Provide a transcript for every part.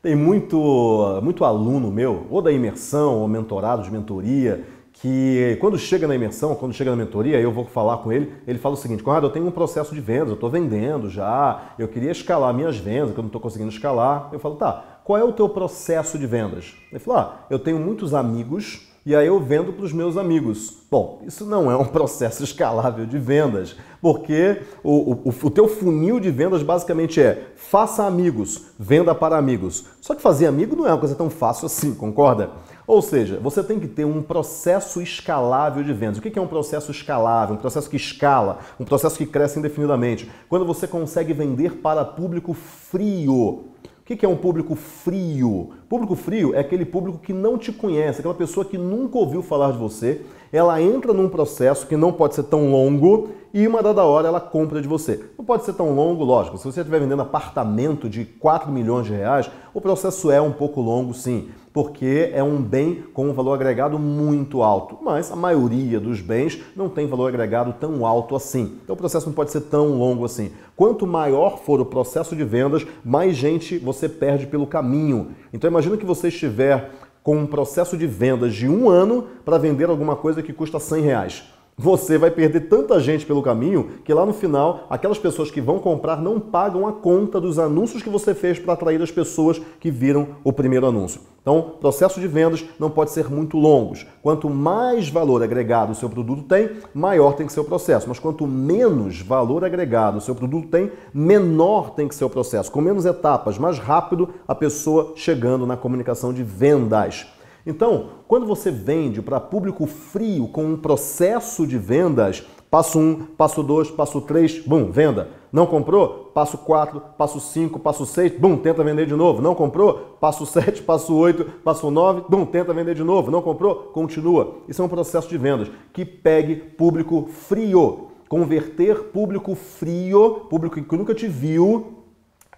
Tem muito, muito aluno meu, ou da imersão, ou mentorado de mentoria, que quando chega na imersão, quando chega na mentoria, eu vou falar com ele, ele fala o seguinte, Conrado, eu tenho um processo de vendas, eu estou vendendo já, eu queria escalar minhas vendas, que eu não estou conseguindo escalar. Eu falo, tá, qual é o teu processo de vendas? Ele fala, ah, eu tenho muitos amigos e aí eu vendo para os meus amigos. Bom, isso não é um processo escalável de vendas, porque o, o, o teu funil de vendas basicamente é faça amigos, venda para amigos. Só que fazer amigo não é uma coisa tão fácil assim, concorda? Ou seja, você tem que ter um processo escalável de vendas. O que é um processo escalável? Um processo que escala, um processo que cresce indefinidamente. Quando você consegue vender para público frio. O que é um público frio? Público frio é aquele público que não te conhece, aquela pessoa que nunca ouviu falar de você. Ela entra num processo que não pode ser tão longo e uma dada hora ela compra de você. Não pode ser tão longo, lógico. Se você estiver vendendo apartamento de 4 milhões de reais, o processo é um pouco longo, sim porque é um bem com um valor agregado muito alto, mas a maioria dos bens não tem valor agregado tão alto assim. Então o processo não pode ser tão longo assim. Quanto maior for o processo de vendas, mais gente você perde pelo caminho. Então imagina que você estiver com um processo de vendas de um ano para vender alguma coisa que custa 100 reais você vai perder tanta gente pelo caminho que lá no final, aquelas pessoas que vão comprar não pagam a conta dos anúncios que você fez para atrair as pessoas que viram o primeiro anúncio. Então, processo de vendas não pode ser muito longos. Quanto mais valor agregado o seu produto tem, maior tem que ser o processo. Mas quanto menos valor agregado o seu produto tem, menor tem que ser o processo. Com menos etapas, mais rápido a pessoa chegando na comunicação de vendas. Então, quando você vende para público frio com um processo de vendas, passo 1, um, passo 2, passo 3, bum, venda. Não comprou? Passo 4, passo 5, passo 6, bum, tenta vender de novo. Não comprou? Passo 7, passo 8, passo 9, bum, tenta vender de novo. Não comprou? Continua. Isso é um processo de vendas que pegue público frio. Converter público frio, público que nunca te viu,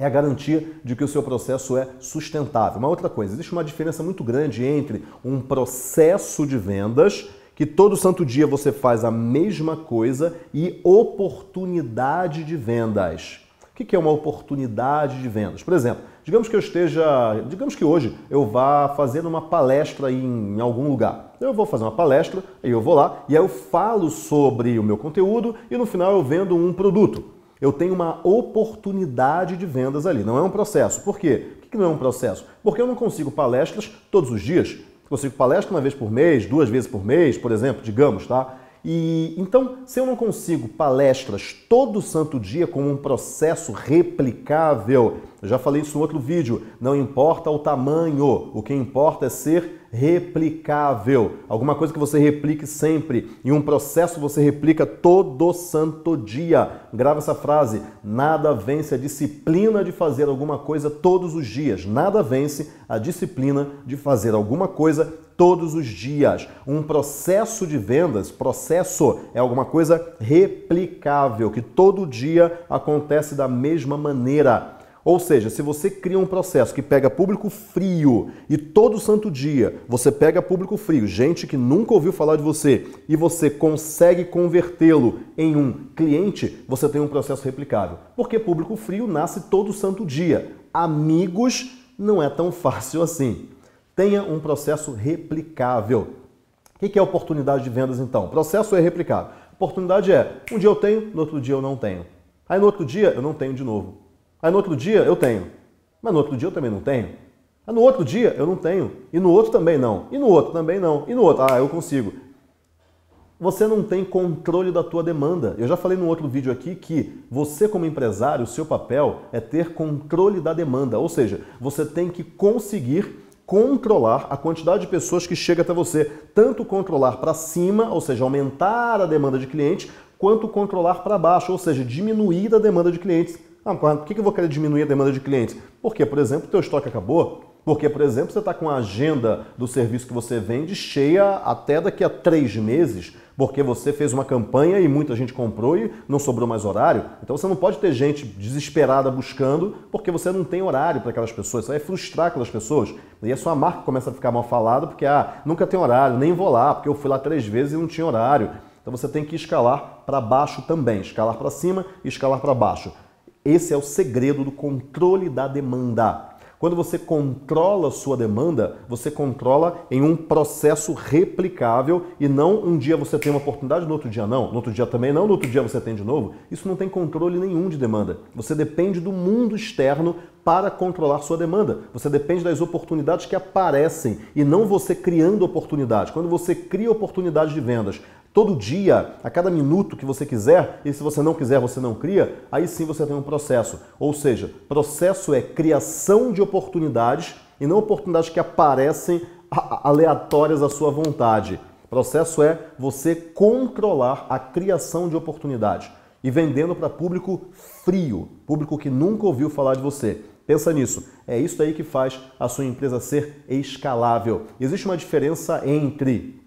é a garantia de que o seu processo é sustentável. Uma outra coisa, existe uma diferença muito grande entre um processo de vendas, que todo santo dia você faz a mesma coisa, e oportunidade de vendas. O que é uma oportunidade de vendas? Por exemplo, digamos que eu esteja, digamos que hoje eu vá fazer uma palestra em, algum lugar. Eu vou fazer uma palestra, aí eu vou lá e aí eu falo sobre o meu conteúdo e no final eu vendo um produto. Eu tenho uma oportunidade de vendas ali. Não é um processo. Por quê? Por que não é um processo? Porque eu não consigo palestras todos os dias. Consigo palestra uma vez por mês, duas vezes por mês, por exemplo, digamos, tá? E então, se eu não consigo palestras todo santo dia como um processo replicável, eu já falei isso no outro vídeo, não importa o tamanho, o que importa é ser replicável. Alguma coisa que você replique sempre. Em um processo você replica todo santo dia. Grava essa frase. Nada vence a disciplina de fazer alguma coisa todos os dias. Nada vence a disciplina de fazer alguma coisa todos os dias. Um processo de vendas, processo é alguma coisa replicável, que todo dia acontece da mesma maneira. Ou seja, se você cria um processo que pega público frio e todo santo dia você pega público frio, gente que nunca ouviu falar de você, e você consegue convertê-lo em um cliente, você tem um processo replicável. Porque público frio nasce todo santo dia. Amigos não é tão fácil assim. Tenha um processo replicável. O que é oportunidade de vendas então? processo é replicável. Oportunidade é um dia eu tenho, no outro dia eu não tenho. Aí no outro dia eu não tenho de novo. Aí no outro dia eu tenho. Mas no outro dia eu também não tenho. Aí no outro dia eu não tenho. E no outro também não. E no outro também não. E no outro, ah, eu consigo. Você não tem controle da tua demanda. Eu já falei no outro vídeo aqui que você como empresário, o seu papel é ter controle da demanda, ou seja, você tem que conseguir controlar a quantidade de pessoas que chega até você, tanto controlar para cima, ou seja, aumentar a demanda de clientes, quanto controlar para baixo, ou seja, diminuir a demanda de clientes ah, por que eu vou querer diminuir a demanda de clientes? Porque, por exemplo, o teu estoque acabou. Porque, por exemplo, você está com a agenda do serviço que você vende cheia até daqui a três meses, porque você fez uma campanha e muita gente comprou e não sobrou mais horário. Então você não pode ter gente desesperada buscando porque você não tem horário para aquelas pessoas. Você vai frustrar aquelas pessoas. E a sua marca começa a ficar mal falada porque, ah, nunca tem horário, nem vou lá, porque eu fui lá três vezes e não tinha horário. Então você tem que escalar para baixo também, escalar para cima e escalar para baixo. Esse é o segredo do controle da demanda. Quando você controla sua demanda, você controla em um processo replicável e não um dia você tem uma oportunidade, no outro dia não, no outro dia também não, no outro dia você tem de novo. Isso não tem controle nenhum de demanda. Você depende do mundo externo para controlar sua demanda. Você depende das oportunidades que aparecem e não você criando oportunidade. Quando você cria oportunidades de vendas, Todo dia, a cada minuto que você quiser, e se você não quiser, você não cria, aí sim você tem um processo. Ou seja, processo é criação de oportunidades e não oportunidades que aparecem aleatórias à sua vontade. Processo é você controlar a criação de oportunidades e vendendo para público frio, público que nunca ouviu falar de você. Pensa nisso. É isso aí que faz a sua empresa ser escalável. Existe uma diferença entre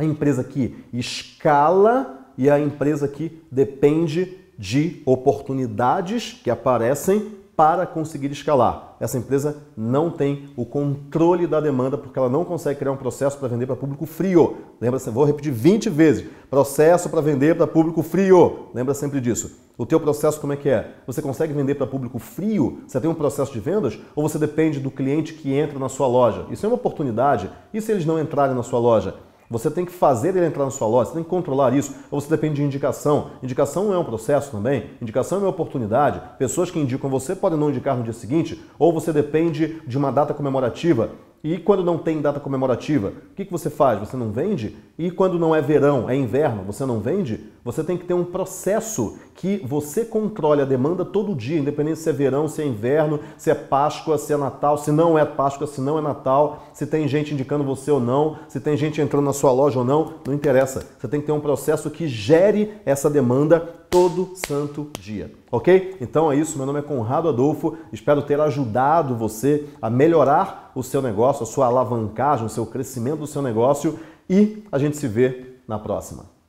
a empresa que escala e a empresa que depende de oportunidades que aparecem para conseguir escalar. Essa empresa não tem o controle da demanda porque ela não consegue criar um processo para vender para público frio. Lembra, vou repetir 20 vezes. Processo para vender para público frio. Lembra sempre disso. O teu processo como é que é? Você consegue vender para público frio? Você tem um processo de vendas ou você depende do cliente que entra na sua loja? Isso é uma oportunidade. E se eles não entrarem na sua loja? Você tem que fazer ele entrar na sua loja, você tem que controlar isso, ou você depende de indicação. Indicação é um processo também, indicação é uma oportunidade. Pessoas que indicam você podem não indicar no dia seguinte, ou você depende de uma data comemorativa. E quando não tem data comemorativa, o que, que você faz? Você não vende? E quando não é verão, é inverno, você não vende? Você tem que ter um processo que você controle a demanda todo dia, independente se é verão, se é inverno, se é Páscoa, se é Natal, se não é Páscoa, se não é Natal, se tem gente indicando você ou não, se tem gente entrando na sua loja ou não, não interessa. Você tem que ter um processo que gere essa demanda todo santo dia, ok? Então é isso, meu nome é Conrado Adolfo, espero ter ajudado você a melhorar o seu negócio, a sua alavancagem, o seu crescimento do seu negócio e a gente se vê na próxima.